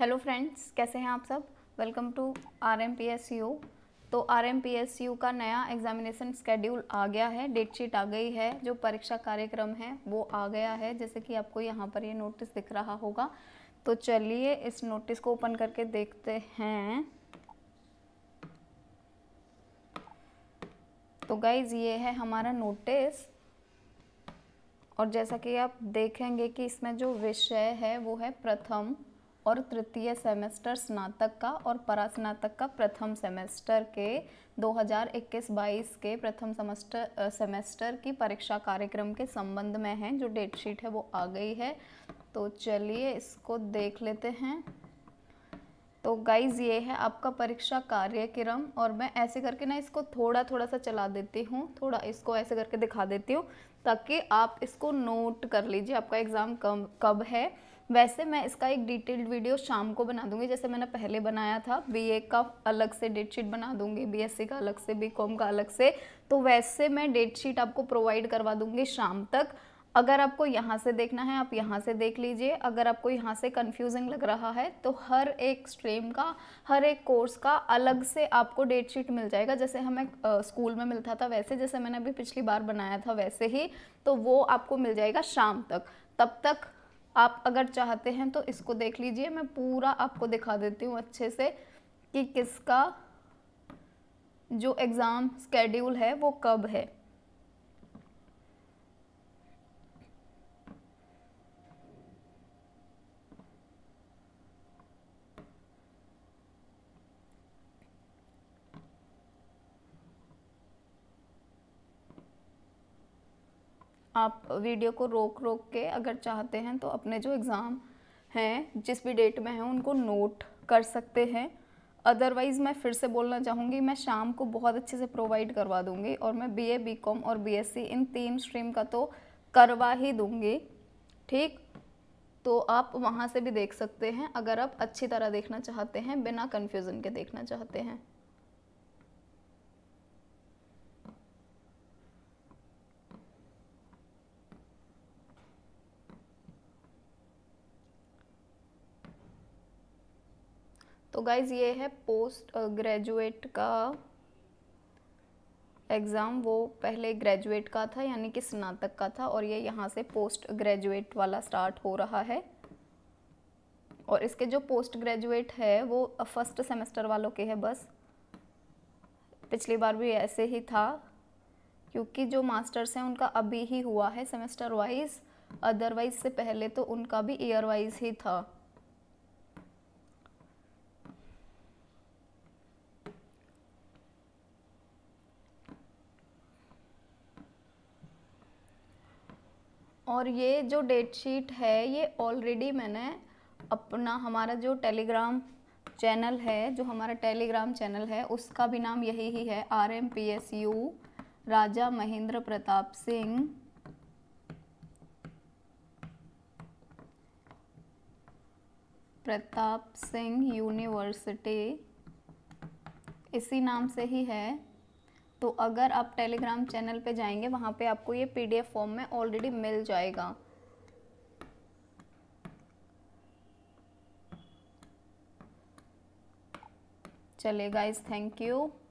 hello friends कैसे हैं आप सब welcome to R M P S U तो R M P S U का नया एग्जामिनेशन स्केड्यूल आ गया है डेट शीट आ गई है जो परीक्षा कार्यक्रम है वो आ गया है जैसे कि आपको यहाँ पर ये यह नोटिस दिख रहा होगा तो चलिए इस नोटिस को ओपन करके देखते हैं तो गाइज ये है हमारा नोटिस और जैसा कि आप देखेंगे कि इसमें जो विषय है वो है प्रथम और तृतीय सेमेस्टर स्नातक का और परास्नातक का प्रथम सेमेस्टर के 2021-22 के प्रथम सेमेस्टर सेमेस्टर की परीक्षा कार्यक्रम के संबंध में है जो डेट शीट है वो आ गई है तो चलिए इसको देख लेते हैं तो गाइज़ ये है आपका परीक्षा कार्यक्रम और मैं ऐसे करके ना इसको थोड़ा थोड़ा सा चला देती हूँ थोड़ा इसको ऐसे करके दिखा देती हूँ ताकि आप इसको नोट कर लीजिए आपका एग्ज़ाम कब कब है वैसे मैं इसका एक डिटेल्ड वीडियो शाम को बना दूंगी जैसे मैंने पहले बनाया था बी का अलग से डेट शीट बना दूंगी बी का अलग से बी का अलग से तो वैसे मैं डेट शीट आपको प्रोवाइड करवा दूंगी शाम तक अगर आपको यहाँ से देखना है आप यहाँ से देख लीजिए अगर आपको यहाँ से कंफ्यूजिंग लग रहा है तो हर एक स्ट्रीम का हर एक कोर्स का अलग से आपको डेट शीट मिल जाएगा जैसे हमें स्कूल में मिलता था वैसे जैसे मैंने अभी पिछली बार बनाया था वैसे ही तो वो आपको मिल जाएगा शाम तक तब तक आप अगर चाहते हैं तो इसको देख लीजिए मैं पूरा आपको दिखा देती हूँ अच्छे से कि किसका जो एग्ज़ाम स्केड्यूल है वो कब है आप वीडियो को रोक रोक के अगर चाहते हैं तो अपने जो एग्ज़ाम हैं जिस भी डेट में हैं उनको नोट कर सकते हैं अदरवाइज़ मैं फिर से बोलना चाहूँगी मैं शाम को बहुत अच्छे से प्रोवाइड करवा दूँगी और मैं बीए बीकॉम और बीएससी इन तीन स्ट्रीम का तो करवा ही दूँगी ठीक तो आप वहाँ से भी देख सकते हैं अगर आप अच्छी तरह देखना चाहते हैं बिना कन्फ्यूज़न के देखना चाहते हैं तो गाइज ये है पोस्ट ग्रेजुएट uh, का एग्ज़ाम वो पहले ग्रेजुएट का था यानी कि स्नातक का था और ये यहाँ से पोस्ट ग्रेजुएट वाला स्टार्ट हो रहा है और इसके जो पोस्ट ग्रेजुएट है वो फर्स्ट uh, सेमेस्टर वालों के है बस पिछली बार भी ऐसे ही था क्योंकि जो मास्टर्स हैं उनका अभी ही हुआ है सेमेस्टर वाइज अदरवाइज से पहले तो उनका भी ईयर वाइज ही था और ये जो डेट शीट है ये ऑलरेडी मैंने अपना हमारा जो टेलीग्राम चैनल है जो हमारा टेलीग्राम चैनल है उसका भी नाम यही ही है R M P S U Raja Mahendra Pratap Singh Pratap Singh university इसी नाम से ही है तो अगर आप टेलीग्राम चैनल पे जाएंगे वहाँ पे आपको ये पीडीएफ फॉर्म में ऑलरेडी मिल जाएगा चलेगा इस थैंक यू